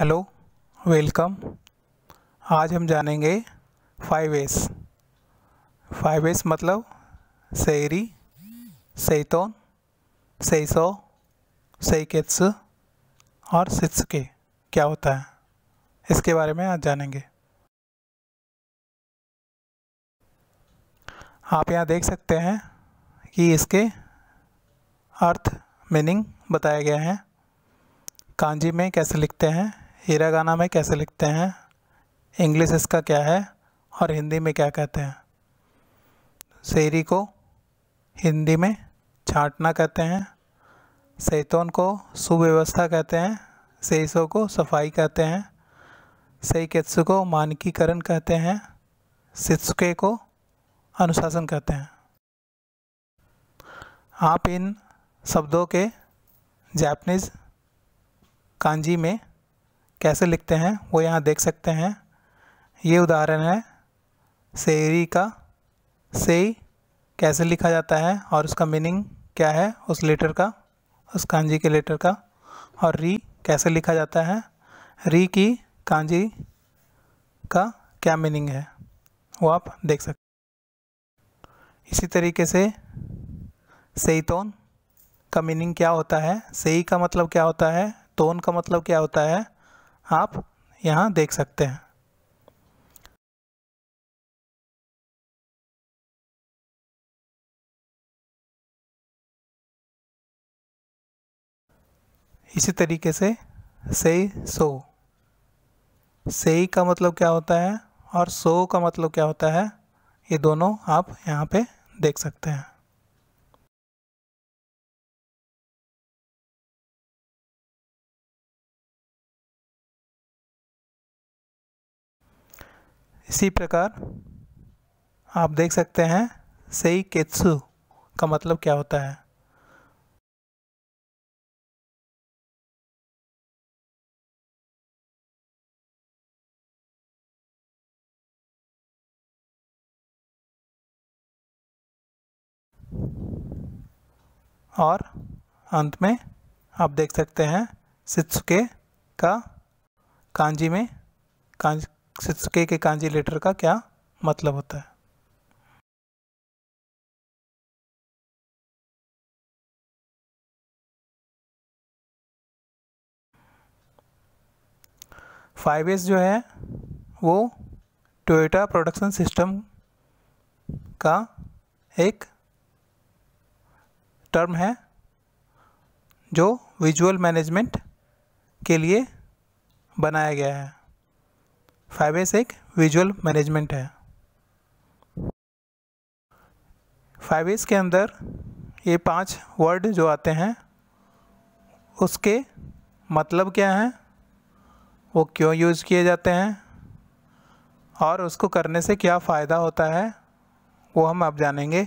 hello welcome आज हम जानेंगे फाइव एस फाइव एस मतलब सैरी सैतोन सैसो सैकेत्स और के क्या होता है इसके बारे में आज जानेंगे आप यहाँ देख सकते हैं कि इसके अर्थ मीनिंग बताया गया है कांजी में कैसे लिखते हैं हिरागाना में कैसे लिखते हैं इंग्लिश इसका क्या है और हिंदी में क्या कहते हैं शेरी को हिंदी में छाटना कहते हैं सैतोन को सुव्यवस्था कहते हैं सेसो को सफाई कहते हैं सही कत्सु को मानकीकरण कहते हैं सित्सुके को अनुशासन कहते हैं आप इन शब्दों के जापनीज कांजी में कैसे लिखते हैं वो यहाँ देख सकते हैं ये उदाहरण है सेरी का से कैसे लिखा जाता है और उसका मीनिंग क्या है उस लेटर का उस कांजी के लेटर का और री कैसे लिखा जाता है री की कांजी का क्या मीनिंग है वो आप देख सकते इसी तरीके से सेतोन का मीनिंग क्या होता है सेई का मतलब क्या होता है तोन का मतलब क्या होता है आप यहाँ देख सकते हैं इसी तरीके से से सो से का मतलब क्या होता है और सो का मतलब क्या होता है ये दोनों आप यहाँ पे देख सकते हैं इसी प्रकार आप देख सकते हैं सेई केत्सु का मतलब क्या होता है और अंत में आप देख सकते हैं सित्सुके का कांजी में कांज सिसके के कांजी लेटर का क्या मतलब होता है फाइव एस जो है वो टोयोटा प्रोडक्शन सिस्टम का एक टर्म है जो विजुअल मैनेजमेंट के लिए बनाया गया है फाइव एस एक विजुअल मैनेजमेंट है फाइव एस के अंदर ये पांच वर्ड जो आते हैं उसके मतलब क्या हैं वो क्यों यूज़ किए जाते हैं और उसको करने से क्या फ़ायदा होता है वो हम आप जानेंगे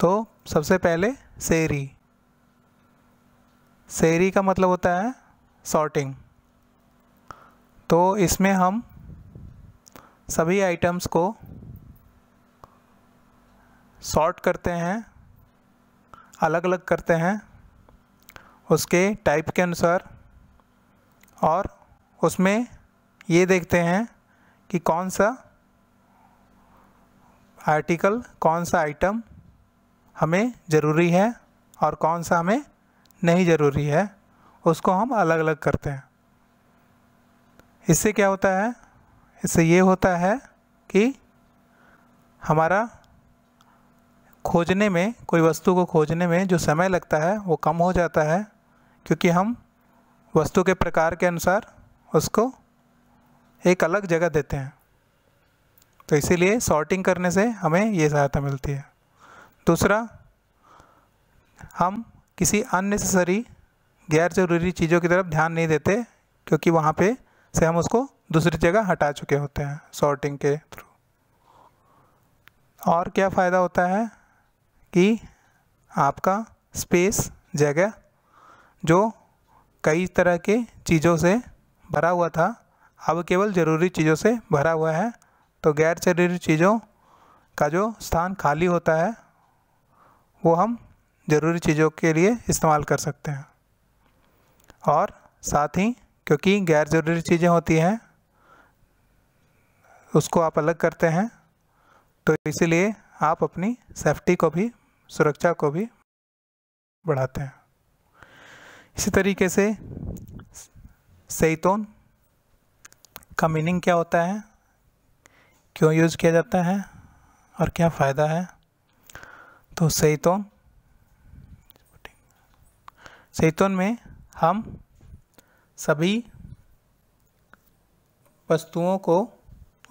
तो सबसे पहले सेरी सेरी का मतलब होता है सॉर्टिंग तो इसमें हम सभी आइटम्स को सॉर्ट करते हैं अलग अलग करते हैं उसके टाइप के अनुसार और उसमें ये देखते हैं कि कौन सा आर्टिकल कौन सा आइटम हमें ज़रूरी है और कौन सा हमें नहीं ज़रूरी है उसको हम अलग अलग करते हैं इससे क्या होता है इससे ये होता है कि हमारा खोजने में कोई वस्तु को खोजने में जो समय लगता है वो कम हो जाता है क्योंकि हम वस्तु के प्रकार के अनुसार उसको एक अलग जगह देते हैं तो इसीलिए सॉर्टिंग करने से हमें ये सहायता मिलती है दूसरा हम किसी अननेसेसरी गैर ज़रूरी चीज़ों की तरफ ध्यान नहीं देते क्योंकि वहाँ पे से हम उसको दूसरी जगह हटा चुके होते हैं सॉर्टिंग के थ्रू और क्या फ़ायदा होता है कि आपका स्पेस जगह जो कई तरह के चीज़ों से भरा हुआ था अब केवल ज़रूरी चीज़ों से भरा हुआ है तो गैर जरूरी चीज़ों का जो स्थान खाली होता है वो हम ज़रूरी चीज़ों के लिए इस्तेमाल कर सकते हैं और साथ ही क्योंकि गैर ज़रूरी चीज़ें होती हैं उसको आप अलग करते हैं तो इसीलिए आप अपनी सेफ्टी को भी सुरक्षा को भी बढ़ाते हैं इसी तरीके से सैतोन का मीनिंग क्या होता है क्यों यूज़ किया जाता है और क्या फ़ायदा है तो सैतोन सैतोन में हम सभी वस्तुओं को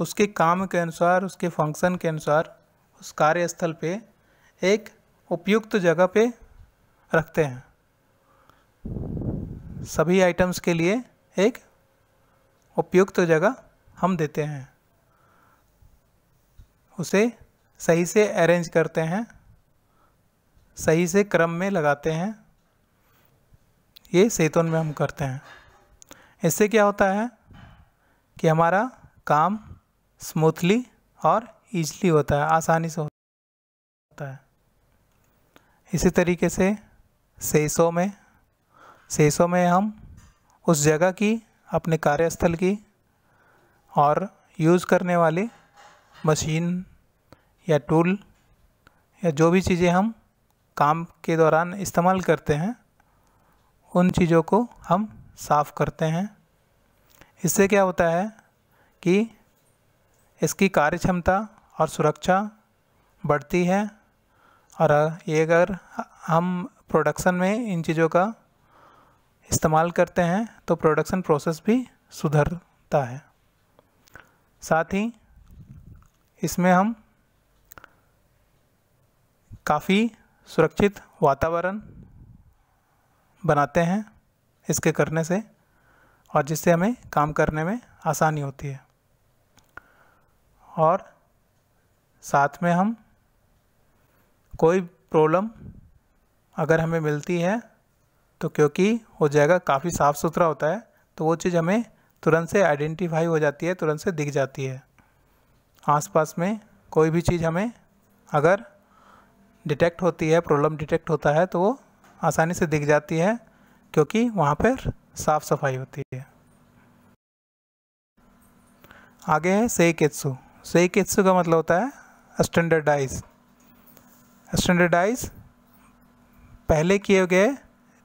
उसके काम के अनुसार उसके फंक्शन के अनुसार उस कार्यस्थल पे एक उपयुक्त जगह पे रखते हैं सभी आइटम्स के लिए एक उपयुक्त जगह हम देते हैं उसे सही से अरेंज करते हैं सही से क्रम में लगाते हैं ये सैतुन में हम करते हैं इससे क्या होता है कि हमारा काम स्मूथली और ईजली होता है आसानी से होता है इसी तरीके से सेसों में सेसों में हम उस जगह की अपने कार्यस्थल की और यूज़ करने वाली मशीन या टूल या जो भी चीज़ें हम काम के दौरान इस्तेमाल करते हैं उन चीज़ों को हम साफ़ करते हैं इससे क्या होता है कि इसकी कार्य क्षमता और सुरक्षा बढ़ती है और ये अगर हम प्रोडक्शन में इन चीज़ों का इस्तेमाल करते हैं तो प्रोडक्शन प्रोसेस भी सुधरता है साथ ही इसमें हम काफ़ी सुरक्षित वातावरण बनाते हैं इसके करने से और जिससे हमें काम करने में आसानी होती है और साथ में हम कोई प्रॉब्लम अगर हमें मिलती है तो क्योंकि वो जगह काफ़ी साफ़ सुथरा होता है तो वो चीज़ हमें तुरंत से आइडेंटिफाई हो जाती है तुरंत से दिख जाती है आसपास में कोई भी चीज़ हमें अगर डिटेक्ट होती है प्रॉब्लम डिटेक्ट होता है तो वो आसानी से दिख जाती है क्योंकि वहाँ पर साफ़ सफाई होती है आगे है सही केत्सु सही केत्सु का मतलब होता है स्टैंडर्डाइज स्टैंडर्डाइज पहले किए गए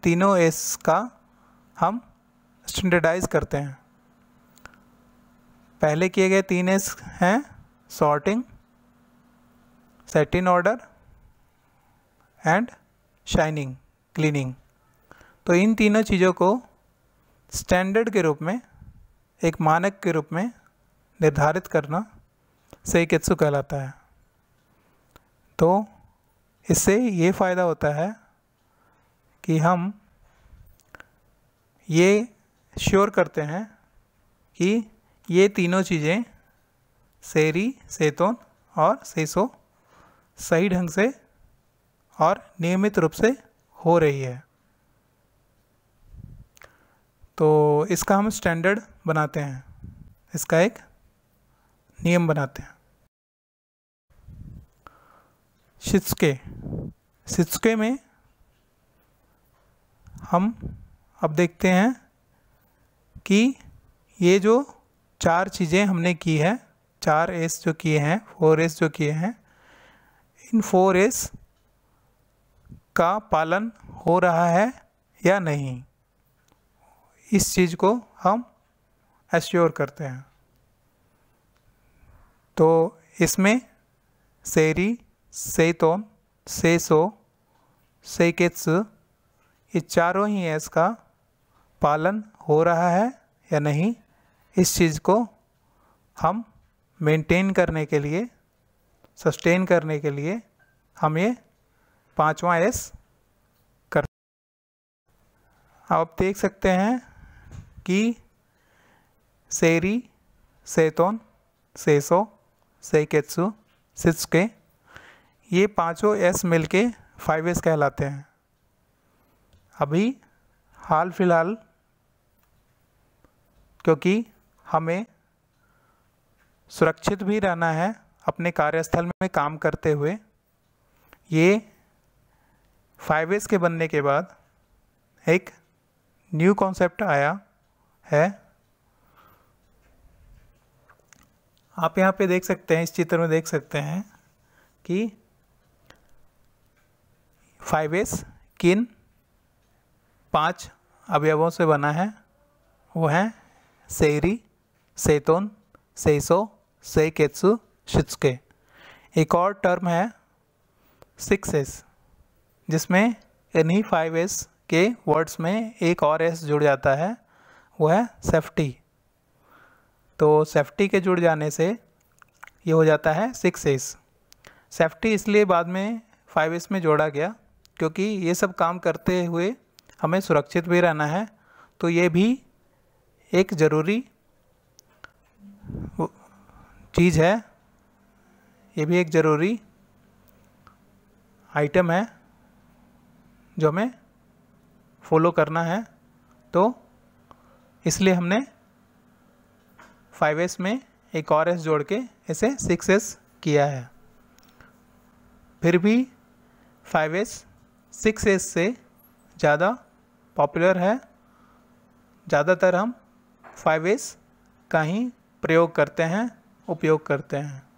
तीनों एस का हम स्टैंडर्डाइज करते हैं पहले किए गए तीन एस हैं sorting set in order and shining cleaning तो इन तीनों चीज़ों को स्टैंडर्ड के रूप में एक मानक के रूप में निर्धारित करना सही सेकेत्सु कहलाता है तो इससे ये फ़ायदा होता है कि हम ये श्योर करते हैं कि ये तीनों चीज़ें सेरी सेतोन और सेसो सही ढंग से और नियमित रूप से हो रही है तो इसका हम स्टैंडर्ड बनाते हैं इसका एक नियम बनाते हैं शिस्के शिस्के में हम अब देखते हैं कि ये जो चार चीज़ें हमने की है चार एस जो किए हैं फोर एस जो किए हैं इन फोर एस का पालन हो रहा है या नहीं इस चीज़ को हम एश्योर करते हैं तो इसमें सेरी सेतोन सेसो सेकेत्स ये चारों ही एस का पालन हो रहा है या नहीं इस चीज़ को हम मेंटेन करने के लिए सस्टेन करने के लिए हम ये पाँचवा एस कर आप देख सकते हैं की सेरी सेतोन सेसो सेकेत्सु सिस्के ये पांचों एस मिलके फाइव एस कहलाते हैं अभी हाल फिलहाल क्योंकि हमें सुरक्षित भी रहना है अपने कार्यस्थल में काम करते हुए ये फाइव एस के बनने के बाद एक न्यू कॉन्सेप्ट आया है आप यहाँ पे देख सकते हैं इस चित्र में देख सकते हैं कि फाइव एस किन पांच अवयवों से बना है वो हैं सेरी सेतोन सेसो सेकेत्सु शिचके एक और टर्म है सिक्स एस जिसमें इन्हीं फाइव एस के वर्ड्स में एक और एस जुड़ जाता है वो है सेफ्टी तो सेफ्टी के जुड़ जाने से ये हो जाता है सिक्स एस सेफ्टी इसलिए बाद में फाइव एस में जोड़ा गया क्योंकि ये सब काम करते हुए हमें सुरक्षित भी रहना है तो ये भी एक ज़रूरी चीज़ है ये भी एक ज़रूरी आइटम है जो हमें फॉलो करना है तो इसलिए हमने फाइव एस में एक और एस जोड़ के इसे सिक्स एस किया है फिर भी फाइव एस सिक्स एस से ज़्यादा पॉपुलर है ज़्यादातर हम फाइव एस का ही प्रयोग करते हैं उपयोग करते हैं